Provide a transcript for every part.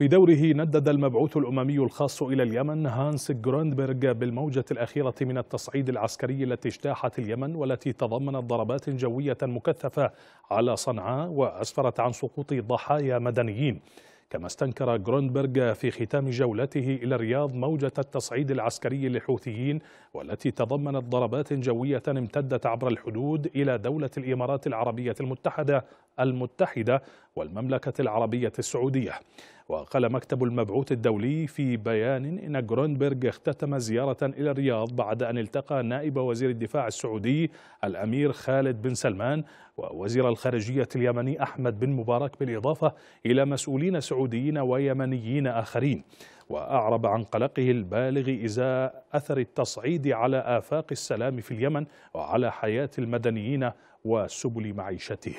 بدوره ندد المبعوث الأممي الخاص إلى اليمن هانس جراندبرغ بالموجة الأخيرة من التصعيد العسكري التي اجتاحت اليمن والتي تضمنت ضربات جوية مكثفة على صنعاء وأسفرت عن سقوط ضحايا مدنيين كما استنكر جروندبرغ في ختام جولته إلى الرياض موجة التصعيد العسكري للحوثيين والتي تضمنت ضربات جوية امتدت عبر الحدود إلى دولة الإمارات العربية المتحدة المتحدة والمملكة العربية السعودية وقال مكتب المبعوث الدولي في بيان إن جرونبرغ اختتم زيارة إلى الرياض بعد أن التقى نائب وزير الدفاع السعودي الأمير خالد بن سلمان ووزير الخارجية اليمني أحمد بن مبارك بالإضافة إلى مسؤولين سعوديين ويمنيين آخرين وأعرب عن قلقه البالغ إزاء أثر التصعيد على آفاق السلام في اليمن وعلى حياة المدنيين وسبل معيشتهم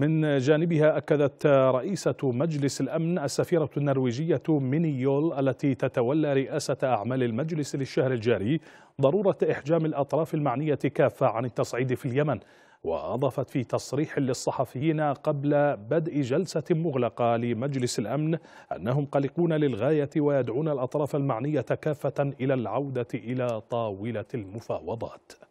من جانبها أكدت رئيسة مجلس الأمن السفيرة النرويجية مينيول التي تتولى رئاسة أعمال المجلس للشهر الجاري ضرورة إحجام الأطراف المعنية كافة عن التصعيد في اليمن وأضافت في تصريح للصحفيين قبل بدء جلسة مغلقة لمجلس الأمن أنهم قلقون للغاية ويدعون الأطراف المعنية كافة إلى العودة إلى طاولة المفاوضات